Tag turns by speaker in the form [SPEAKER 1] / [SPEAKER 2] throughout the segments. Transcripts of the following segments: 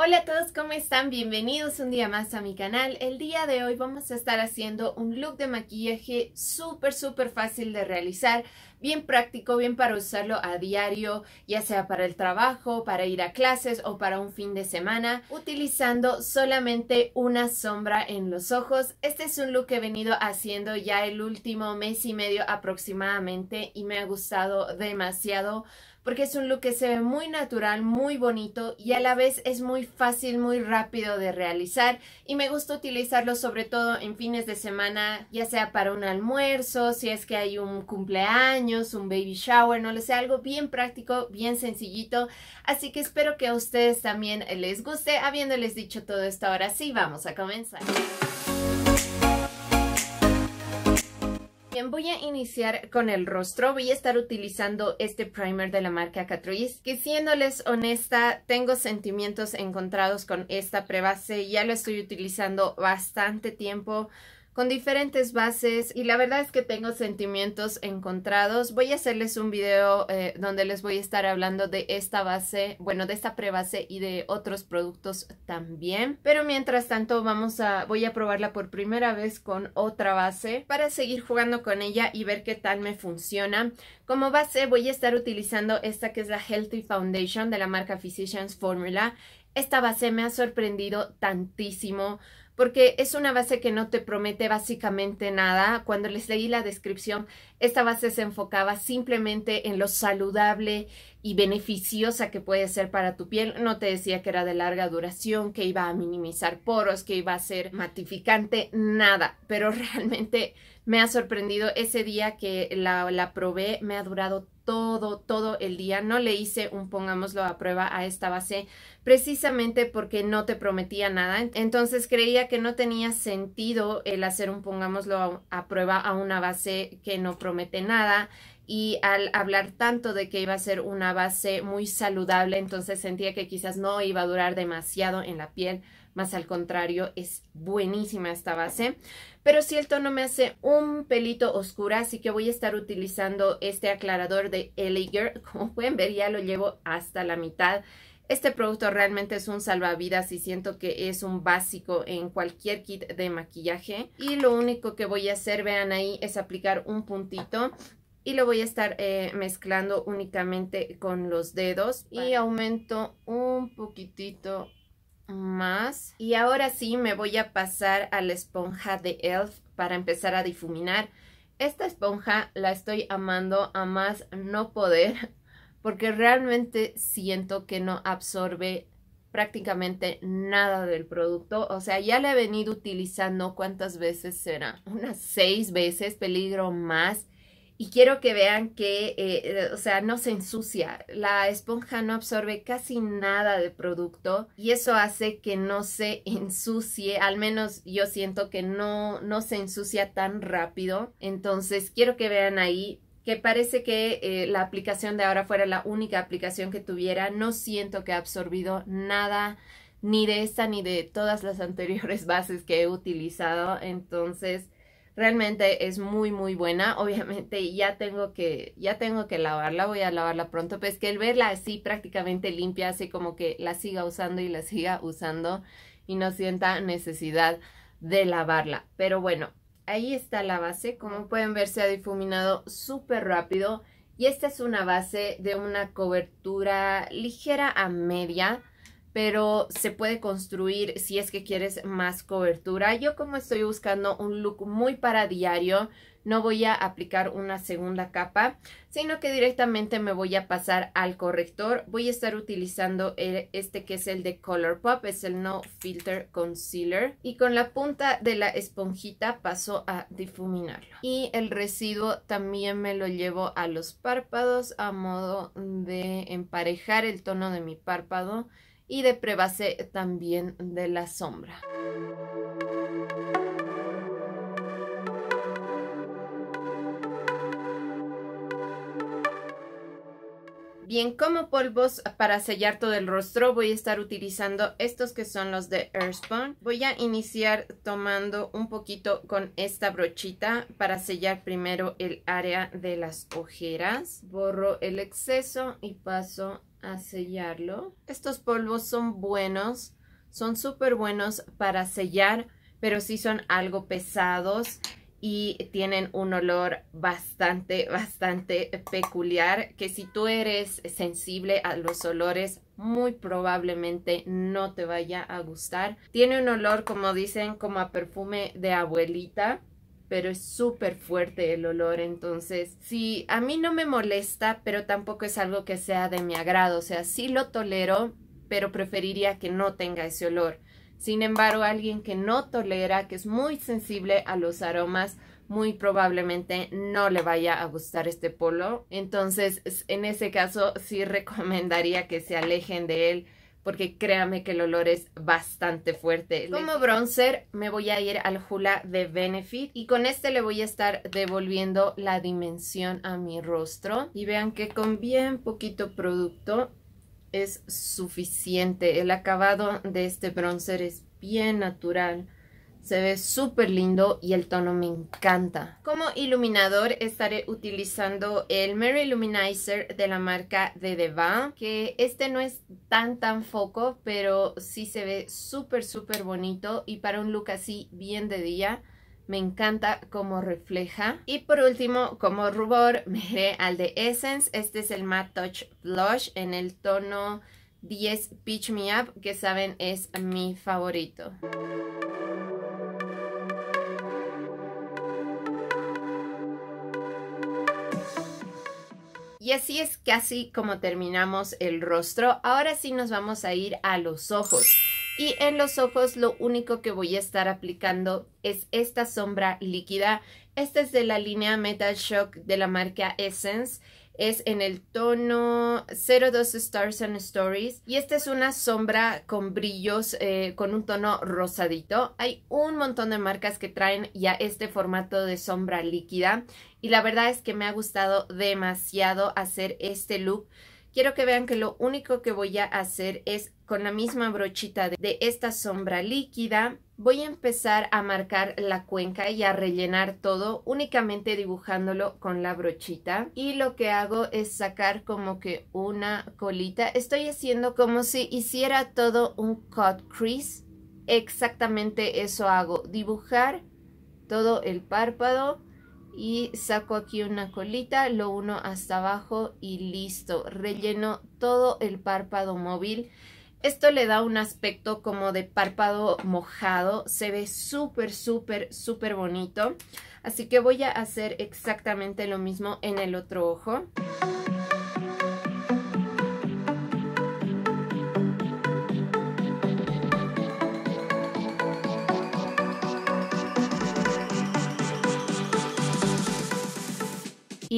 [SPEAKER 1] Hola a todos, ¿cómo están? Bienvenidos un día más a mi canal. El día de hoy vamos a estar haciendo un look de maquillaje súper, súper fácil de realizar bien práctico, bien para usarlo a diario, ya sea para el trabajo, para ir a clases o para un fin de semana, utilizando solamente una sombra en los ojos. Este es un look que he venido haciendo ya el último mes y medio aproximadamente y me ha gustado demasiado porque es un look que se ve muy natural, muy bonito y a la vez es muy fácil, muy rápido de realizar y me gusta utilizarlo sobre todo en fines de semana, ya sea para un almuerzo, si es que hay un cumpleaños, un baby shower, no lo sé, algo bien práctico, bien sencillito. Así que espero que a ustedes también les guste. Habiéndoles dicho todo esto, ahora sí, vamos a comenzar. Bien, voy a iniciar con el rostro. Voy a estar utilizando este primer de la marca Catrice, que siéndoles honesta, tengo sentimientos encontrados con esta prebase. Ya lo estoy utilizando bastante tiempo con diferentes bases y la verdad es que tengo sentimientos encontrados. Voy a hacerles un video eh, donde les voy a estar hablando de esta base, bueno, de esta prebase y de otros productos también. Pero mientras tanto vamos a, voy a probarla por primera vez con otra base para seguir jugando con ella y ver qué tal me funciona. Como base voy a estar utilizando esta que es la Healthy Foundation de la marca Physicians Formula. Esta base me ha sorprendido tantísimo porque es una base que no te promete básicamente nada. Cuando les leí la descripción, esta base se enfocaba simplemente en lo saludable y beneficiosa que puede ser para tu piel. No te decía que era de larga duración, que iba a minimizar poros, que iba a ser matificante, nada. Pero realmente me ha sorprendido ese día que la, probé, me ha durado todo, todo el día. No le hice un pongámoslo a prueba a esta base precisamente porque no te prometía nada. Entonces creía que no tenía sentido el hacer un pongámoslo a, prueba a una base que no promete nada y al hablar tanto de que iba a ser una base muy saludable, entonces sentía que quizás no iba a durar demasiado en la piel, más al contrario, es buenísima esta base. Pero si el tono me hace un pelito oscura, así que voy a estar utilizando este aclarador de LA Como pueden ver, ya lo llevo hasta la mitad. Este producto realmente es un salvavidas y siento que es un básico en cualquier kit de maquillaje. Y lo único que voy a hacer, vean ahí, es aplicar un puntito y lo voy a estar eh, mezclando únicamente con los dedos y aumento un poquitito más. Y ahora sí me voy a pasar a la esponja de ELF para empezar a difuminar. Esta esponja la estoy amando a más no poder porque realmente siento que no absorbe prácticamente nada del producto. O sea, ya la he venido utilizando cuántas veces será, unas seis veces, peligro más y quiero que vean que, eh, eh, o sea, no se ensucia. La esponja no absorbe casi nada de producto y eso hace que no se ensucie. Al menos yo siento que no, no se ensucia tan rápido. Entonces quiero que vean ahí que parece que eh, la aplicación de ahora fuera la única aplicación que tuviera. No siento que ha absorbido nada ni de esta ni de todas las anteriores bases que he utilizado. Entonces Realmente es muy, muy buena. Obviamente ya tengo que, ya tengo que lavarla, voy a lavarla pronto. Pues que el verla así prácticamente limpia así como que la siga usando y la siga usando y no sienta necesidad de lavarla. Pero bueno, ahí está la base. Como pueden ver, se ha difuminado súper rápido. Y esta es una base de una cobertura ligera a media pero se puede construir si es que quieres más cobertura. Yo como estoy buscando un look muy para diario, no voy a aplicar una segunda capa, sino que directamente me voy a pasar al corrector. Voy a estar utilizando este que es el de Colourpop, es el No Filter Concealer. Y con la punta de la esponjita paso a difuminarlo. Y el residuo también me lo llevo a los párpados a modo de emparejar el tono de mi párpado y de prebase también de la sombra. Bien, como polvos para sellar todo el rostro voy a estar utilizando estos que son los de Airspun. Voy a iniciar tomando un poquito con esta brochita para sellar primero el área de las ojeras. Borro el exceso y paso a sellarlo. Estos polvos son buenos, son súper buenos para sellar, pero sí son algo pesados y tienen un olor bastante, bastante peculiar que si tú eres sensible a los olores, muy probablemente no te vaya a gustar. Tiene un olor, como dicen, como a perfume de abuelita pero es súper fuerte el olor, entonces sí, a mí no me molesta, pero tampoco es algo que sea de mi agrado, o sea, sí lo tolero, pero preferiría que no tenga ese olor. Sin embargo, alguien que no tolera, que es muy sensible a los aromas, muy probablemente no le vaya a gustar este polo. Entonces, en ese caso, sí recomendaría que se alejen de él porque créame que el olor es bastante fuerte. Como bronzer me voy a ir al Jula de Benefit y con este le voy a estar devolviendo la dimensión a mi rostro. Y vean que con bien poquito producto es suficiente. El acabado de este bronzer es bien natural se ve súper lindo y el tono me encanta. Como iluminador estaré utilizando el Mary Illuminizer de la marca de Devin. Que este no es tan tan foco, pero sí se ve súper súper bonito. Y para un look así bien de día, me encanta cómo refleja. Y por último, como rubor, me iré al de Essence. Este es el Matte Touch Blush en el tono 10 Pitch Me Up, que saben es mi favorito. y así es casi como terminamos el rostro. Ahora sí nos vamos a ir a los ojos. Y en los ojos lo único que voy a estar aplicando es esta sombra líquida. Esta es de la línea Metal Shock de la marca Essence es en el tono 02 Stars and Stories y esta es una sombra con brillos eh, con un tono rosadito. Hay un montón de marcas que traen ya este formato de sombra líquida y la verdad es que me ha gustado demasiado hacer este look quiero que vean que lo único que voy a hacer es con la misma brochita de, esta sombra líquida voy a empezar a marcar la cuenca y a rellenar todo únicamente dibujándolo con la brochita y lo que hago es sacar como que una colita estoy haciendo como si hiciera todo un cut crease exactamente eso hago dibujar todo el párpado y saco aquí una colita, lo uno hasta abajo y listo. Relleno todo el párpado móvil. Esto le da un aspecto como de párpado mojado. Se ve súper, súper, súper bonito. Así que voy a hacer exactamente lo mismo en el otro ojo.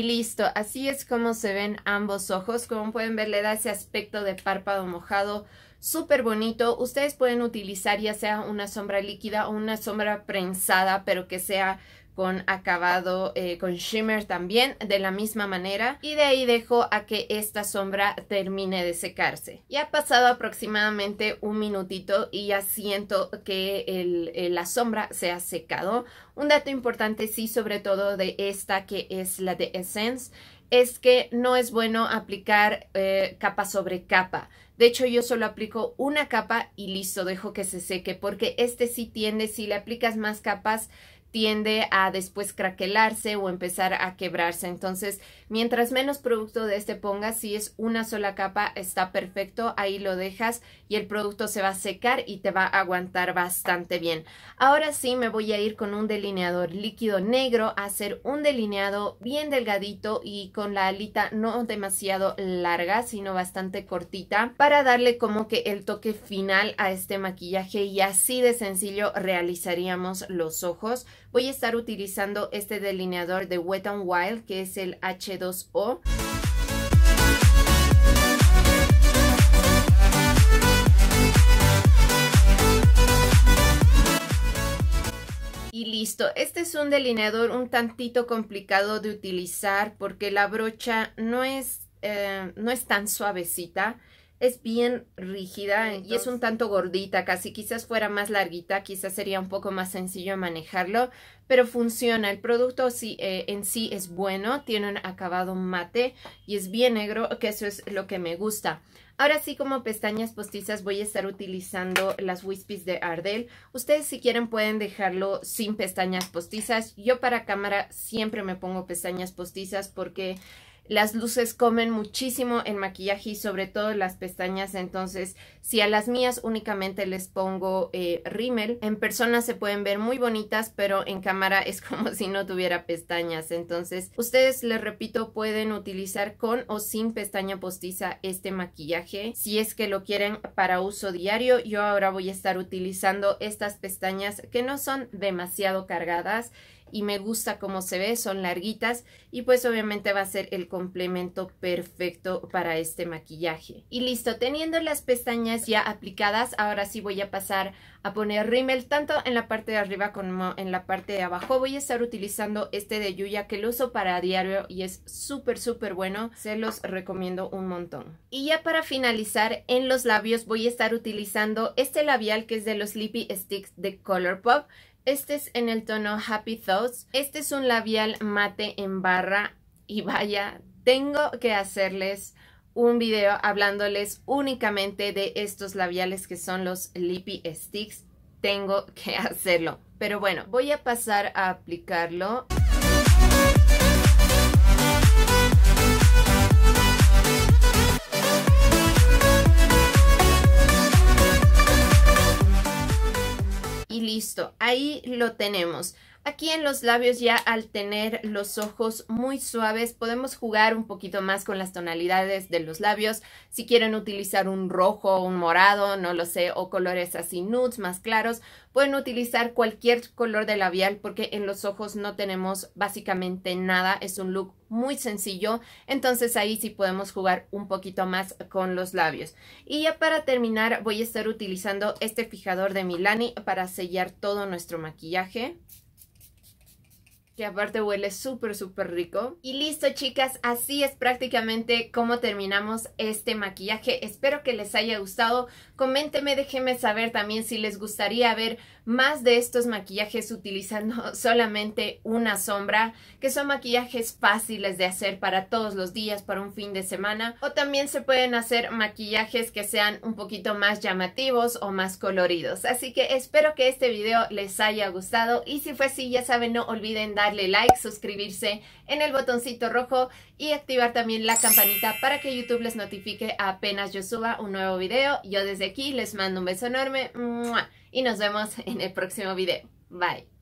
[SPEAKER 1] Y listo, así es como se ven ambos ojos. Como pueden ver, le da ese aspecto de párpado mojado súper bonito. Ustedes pueden utilizar ya sea una sombra líquida o una sombra prensada, pero que sea con acabado eh, con shimmer también de la misma manera y de ahí dejo a que esta sombra termine de secarse. Ya ha pasado aproximadamente un minutito y ya siento que la sombra se ha secado. Un dato importante sí sobre todo de esta que es la de Essence es que no es bueno aplicar eh, capa sobre capa. De hecho, yo solo aplico una capa y listo, dejo que se seque, porque este sí tiende, si le aplicas más capas, tiende a después craquelarse o empezar a quebrarse. Entonces, mientras menos producto de este pongas, si es una sola capa, está perfecto, ahí lo dejas y el producto se va a secar y te va a aguantar bastante bien. Ahora sí me voy a ir con un delineador líquido negro a hacer un delineado bien delgadito y con la alita no demasiado larga, sino bastante cortita para darle como que el toque final a este maquillaje y así de sencillo realizaríamos los ojos. Voy a estar utilizando este delineador de Wet n Wild que es el H2O. y listo. Este es un delineador un tantito complicado de utilizar porque la brocha no es, eh, no es tan suavecita es bien rígida y es un tanto gordita, casi quizás fuera más larguita, quizás sería un poco más sencillo manejarlo, pero funciona. El producto eh, en sí es bueno, tiene un acabado mate y es bien negro, que eso es lo que me gusta. Ahora sí, como pestañas postizas voy a estar utilizando las Wispies de Ardell. Ustedes si quieren pueden dejarlo sin pestañas postizas. Yo para cámara siempre me pongo pestañas postizas porque las luces comen muchísimo en maquillaje y sobre todo las pestañas, entonces si a las mías únicamente les pongo eh, rímel, en persona se pueden ver muy bonitas, pero en cámara es como si no tuviera pestañas. Entonces ustedes, les repito, pueden utilizar con o sin pestaña postiza este maquillaje si es que lo quieren para uso diario. Yo ahora voy a estar utilizando estas pestañas que no son demasiado cargadas y me gusta cómo se ve, son larguitas y pues obviamente va a ser el complemento perfecto para este maquillaje. Y listo, teniendo las pestañas ya aplicadas, ahora sí voy a pasar a poner rímel tanto en la parte de arriba como en la parte de abajo. Voy a estar utilizando este de Yuya que lo uso para diario y es súper súper bueno, se los recomiendo un montón. Y ya para finalizar, en los labios voy a estar utilizando este labial que es de los Lippy Sticks de Colourpop. Este es en el tono Happy Thoughts. Este es un labial mate en barra y vaya, tengo que hacerles un video hablándoles únicamente de estos labiales que son los Lippy Sticks. Tengo que hacerlo. Pero bueno, voy a pasar a aplicarlo. listo, ahí lo tenemos. Aquí en los labios ya al tener los ojos muy suaves podemos jugar un poquito más con las tonalidades de los labios. Si quieren utilizar un rojo, un morado, no lo sé, o colores así nudes más claros, pueden utilizar cualquier color de labial porque en los ojos no tenemos básicamente nada. Es un look muy sencillo, entonces ahí sí podemos jugar un poquito más con los labios. Y ya para terminar voy a estar utilizando este fijador de Milani para sellar todo nuestro maquillaje que aparte huele súper súper rico. Y listo chicas, así es prácticamente como terminamos este maquillaje. Espero que les haya gustado. Coméntenme, déjenme saber también si les gustaría ver más de estos maquillajes utilizando solamente una sombra, que son maquillajes fáciles de hacer para todos los días, para un fin de semana. O también se pueden hacer maquillajes que sean un poquito más llamativos o más coloridos. Así que espero que este video les haya gustado y si fue así ya saben no olviden dar darle like, suscribirse en el botoncito rojo y activar también la campanita para que YouTube les notifique apenas yo suba un nuevo video. Yo desde aquí les mando un beso enorme y nos vemos en el próximo video. Bye.